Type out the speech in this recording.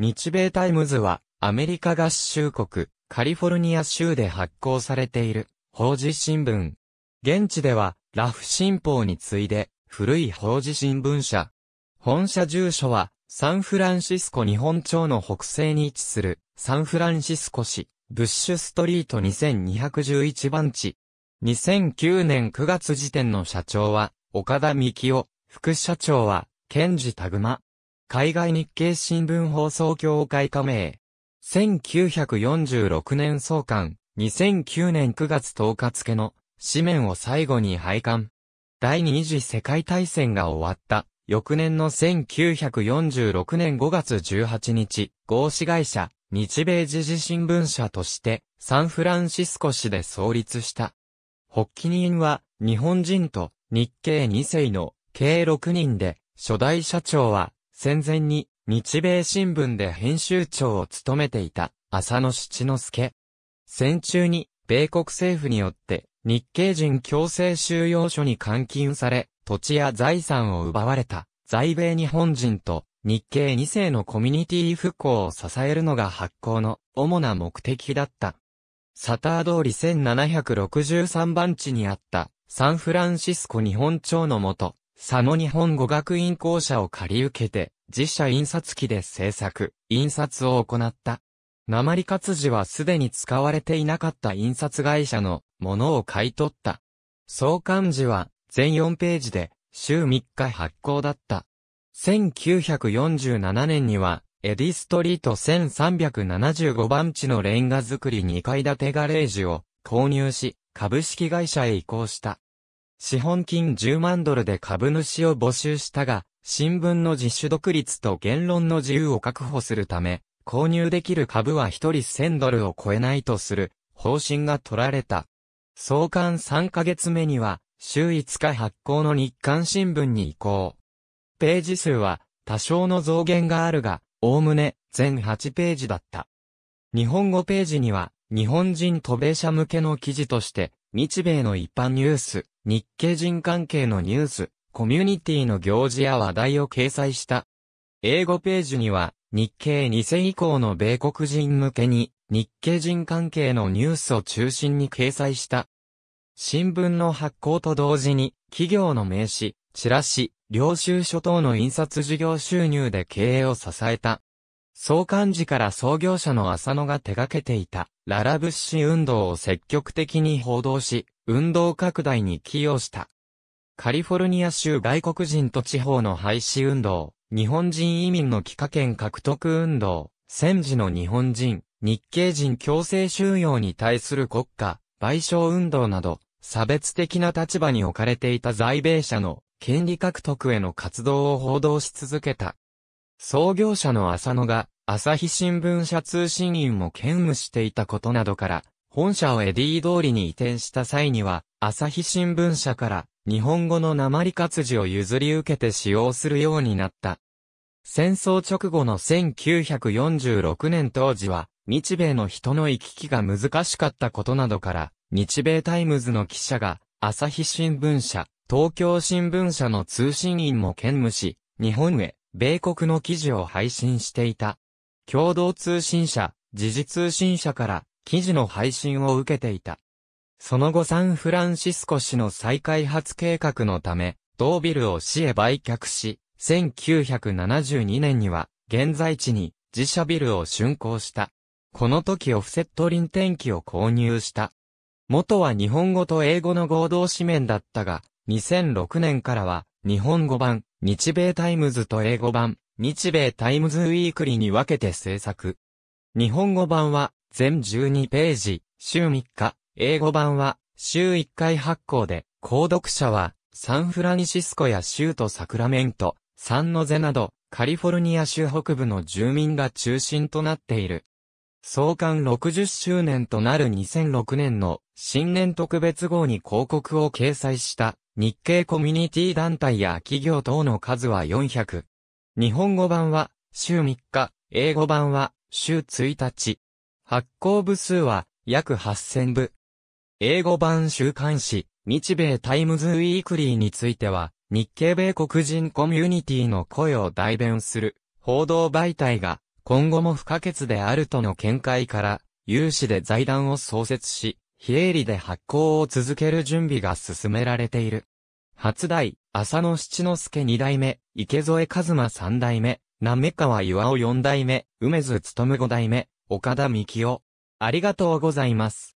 日米タイムズは、アメリカ合衆国、カリフォルニア州で発行されている、法事新聞。現地では、ラフ新報に次いで、古い法事新聞社。本社住所は、サンフランシスコ日本町の北西に位置する、サンフランシスコ市、ブッシュストリート2211番地。2009年9月時点の社長は、岡田幹夫、副社長は、ケンジ・タグマ。海外日経新聞放送協会加盟。1946年創刊、2009年9月10日付の、紙面を最後に廃刊。第二次世界大戦が終わった、翌年の1946年5月18日、合資会社、日米時事新聞社として、サンフランシスコ市で創立した。発起人は、日本人と日系2世の、計6人で、初代社長は、戦前に日米新聞で編集長を務めていた浅野七之助。戦中に米国政府によって日系人強制収容所に監禁され、土地や財産を奪われた在米日本人と日系2世のコミュニティ復興を支えるのが発行の主な目的だった。サター通り1763番地にあったサンフランシスコ日本町のもと、佐野日本語学院校舎を借り受けて自社印刷機で制作、印刷を行った。鉛活字はすでに使われていなかった印刷会社のものを買い取った。創刊時は全4ページで週3日発行だった。1947年にはエディストリート1375番地のレンガ作り2階建てガレージを購入し株式会社へ移行した。資本金10万ドルで株主を募集したが、新聞の自主独立と言論の自由を確保するため、購入できる株は一人1000ドルを超えないとする方針が取られた。創刊3ヶ月目には、週5日発行の日刊新聞に移行。ページ数は多少の増減があるが、おおむね全8ページだった。日本語ページには、日本人渡米者向けの記事として、日米の一般ニュース、日系人関係のニュース、コミュニティの行事や話題を掲載した。英語ページには、日系2世以降の米国人向けに、日系人関係のニュースを中心に掲載した。新聞の発行と同時に、企業の名刺、チラシ、領収書等の印刷事業収入で経営を支えた。創刊時から創業者の浅野が手掛けていた、ララ物資運動を積極的に報道し、運動拡大に寄与した。カリフォルニア州外国人と地方の廃止運動、日本人移民の帰化権獲得運動、戦時の日本人、日系人強制収容に対する国家、賠償運動など、差別的な立場に置かれていた在米者の権利獲得への活動を報道し続けた。創業者の浅野が、朝日新聞社通信員も兼務していたことなどから、本社をエディ通りに移転した際には、朝日新聞社から日本語の鉛活字を譲り受けて使用するようになった。戦争直後の1946年当時は、日米の人の行き来が難しかったことなどから、日米タイムズの記者が、朝日新聞社、東京新聞社の通信員も兼務し、日本へ、米国の記事を配信していた。共同通信社、時事通信社から、記事の配信を受けていた。その後サンフランシスコ市の再開発計画のため、同ビルを市へ売却し、1972年には、現在地に自社ビルを竣工した。この時オフセット輪転機を購入した。元は日本語と英語の合同紙面だったが、2006年からは、日本語版、日米タイムズと英語版、日米タイムズウィークリに分けて制作。日本語版は、全12ページ、週3日、英語版は週1回発行で、購読者はサンフランシスコや州都サクラメント、サンノゼなどカリフォルニア州北部の住民が中心となっている。創刊60周年となる2006年の新年特別号に広告を掲載した日系コミュニティ団体や企業等の数は400。日本語版は週3日、英語版は週1日。発行部数は約8000部。英語版週刊誌、日米タイムズウィークリーについては、日系米国人コミュニティの声を代弁する報道媒体が今後も不可欠であるとの見解から有志で財団を創設し、非営利で発行を続ける準備が進められている。初代、浅野七之助二代目、池添一馬三代目、美川岩尾四代目、梅津勤五代目、岡田幹夫。ありがとうございます。